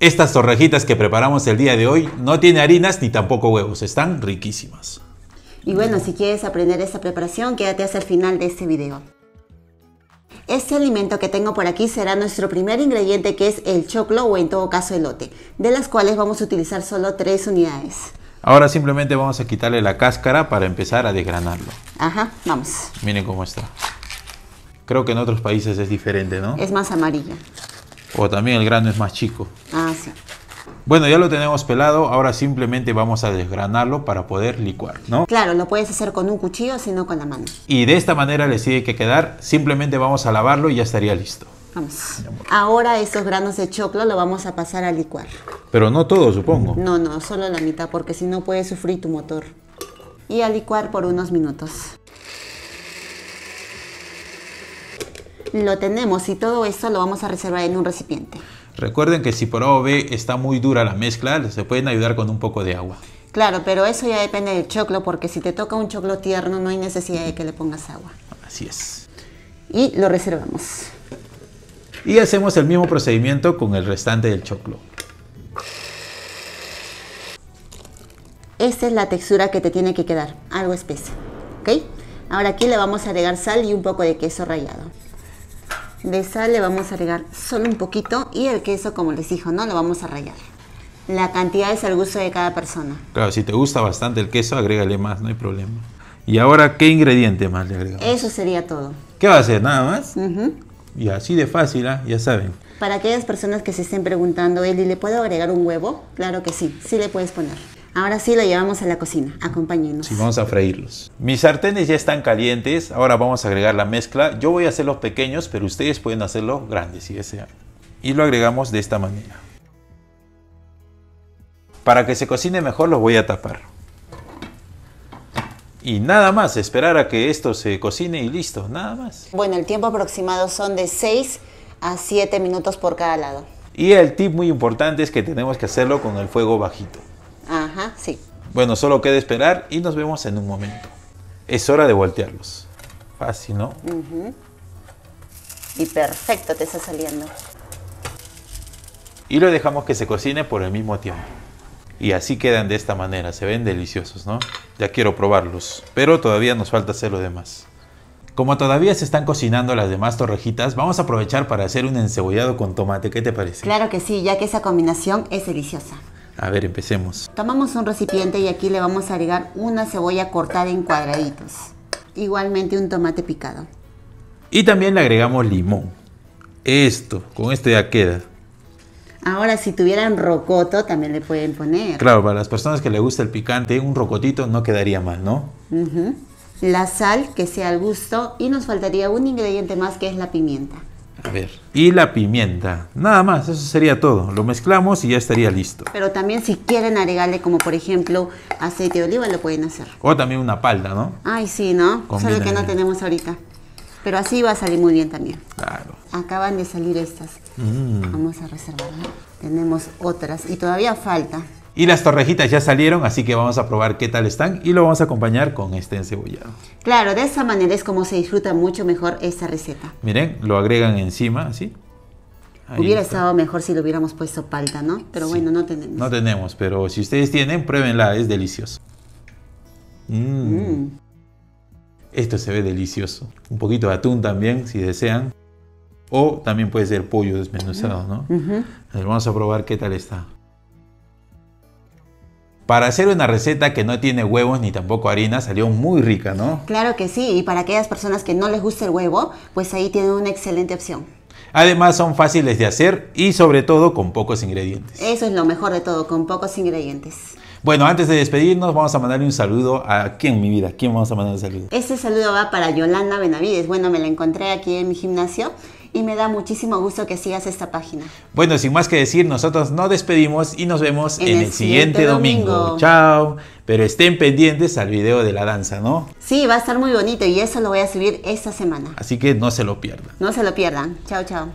Estas torrejitas que preparamos el día de hoy no tiene harinas ni tampoco huevos, están riquísimas. Y bueno, si quieres aprender esta preparación, quédate hasta el final de este video. Este alimento que tengo por aquí será nuestro primer ingrediente que es el choclo o en todo caso elote, de las cuales vamos a utilizar solo tres unidades. Ahora simplemente vamos a quitarle la cáscara para empezar a desgranarlo. Ajá, vamos. Miren cómo está. Creo que en otros países es diferente, ¿no? Es más amarilla. O también el grano es más chico. Ah, bueno, ya lo tenemos pelado, ahora simplemente vamos a desgranarlo para poder licuar, ¿no? Claro, lo puedes hacer con un cuchillo, sino con la mano. Y de esta manera le sigue que quedar, simplemente vamos a lavarlo y ya estaría listo. Vamos. Ahora estos granos de choclo lo vamos a pasar a licuar. Pero no todo, supongo. No, no, solo la mitad, porque si no puede sufrir tu motor. Y a licuar por unos minutos. Lo tenemos y todo esto lo vamos a reservar en un recipiente. Recuerden que si por A B está muy dura la mezcla, se pueden ayudar con un poco de agua. Claro, pero eso ya depende del choclo, porque si te toca un choclo tierno no hay necesidad de que le pongas agua. Así es. Y lo reservamos. Y hacemos el mismo procedimiento con el restante del choclo. Esta es la textura que te tiene que quedar, algo espesa. ¿Ok? Ahora aquí le vamos a agregar sal y un poco de queso rallado. De sal le vamos a agregar solo un poquito y el queso, como les dijo, no lo vamos a rayar. La cantidad es al gusto de cada persona. Claro, si te gusta bastante el queso, agrégale más, no hay problema. ¿Y ahora qué ingrediente más le agregamos? Eso sería todo. ¿Qué va a ser? ¿Nada más? Y así de fácil, ¿ah? ya saben. Para aquellas personas que se estén preguntando, Eli, ¿le puedo agregar un huevo? Claro que sí, sí le puedes poner. Ahora sí lo llevamos a la cocina. Acompáñenos. Sí, vamos a freírlos. Mis sartenes ya están calientes. Ahora vamos a agregar la mezcla. Yo voy a hacerlos pequeños, pero ustedes pueden hacerlo grandes si desean. Y lo agregamos de esta manera. Para que se cocine mejor los voy a tapar. Y nada más, esperar a que esto se cocine y listo, nada más. Bueno, el tiempo aproximado son de 6 a 7 minutos por cada lado. Y el tip muy importante es que tenemos que hacerlo con el fuego bajito. Bueno, solo queda esperar y nos vemos en un momento. Es hora de voltearlos. Fácil, ¿no? Y perfecto te está saliendo. Y lo dejamos que se cocine por el mismo tiempo. Y así quedan de esta manera, se ven deliciosos, ¿no? Ya quiero probarlos, pero todavía nos falta hacer lo demás. Como todavía se están cocinando las demás torrejitas, vamos a aprovechar para hacer un encebollado con tomate. ¿Qué te parece? Claro que sí, ya que esa combinación es deliciosa. A ver, empecemos. Tomamos un recipiente y aquí le vamos a agregar una cebolla cortada en cuadraditos. Igualmente un tomate picado. Y también le agregamos limón. Esto, con esto ya queda. Ahora, si tuvieran rocoto, también le pueden poner. Claro, para las personas que les gusta el picante, un rocotito no quedaría mal, ¿no? La sal, que sea al gusto, y nos faltaría un ingrediente más que es la pimienta. A ver. Y la pimienta. Nada más, eso sería todo. Lo mezclamos y ya estaría listo. Pero también si quieren agregarle como por ejemplo aceite de oliva, lo pueden hacer. O también una palda, ¿no? Ay, sí, ¿no? Solo que no tenemos ahorita. Pero así va a salir muy bien también. Claro. Acaban de salir estas. Mm. Vamos a reservarla. Tenemos otras y todavía falta. Y las torrejitas ya salieron, así que vamos a probar qué tal están y lo vamos a acompañar con este encebollado. Claro, de esa manera es como se disfruta mucho mejor esta receta. Miren, lo agregan encima, así. Hubiera estado mejor si lo hubiéramos puesto palta, ¿no? Pero bueno, no tenemos. No tenemos, pero si ustedes tienen, pruébenla, es delicioso. Mmm. Esto se ve delicioso. Un poquito de atún también, si desean. O también puede ser pollo desmenuzado, ¿no? Vamos a probar qué tal está. Para hacer una receta que no tiene huevos ni tampoco harina, salió muy rica, ¿no? Claro que sí, y para aquellas personas que no les gusta el huevo, pues ahí tienen una excelente opción. Además son fáciles de hacer y sobre todo con pocos ingredientes. Eso es lo mejor de todo, con pocos ingredientes. Bueno, antes de despedirnos, vamos a mandarle un saludo a quién, mi vida. ¿Quién vamos a mandar un saludo? Este saludo va para Yolanda Benavides. Bueno, me la encontré aquí en mi gimnasio y me da muchísimo gusto que sigas esta página. Bueno, sin más que decir, nosotros nos despedimos y nos vemos en, el, siguiente, domingo. Chao. Pero estén pendientes al video de la danza, ¿no? Sí, va a estar muy bonito y eso lo voy a subir esta semana. Así que no se lo pierdan. No se lo pierdan. Chao, chao.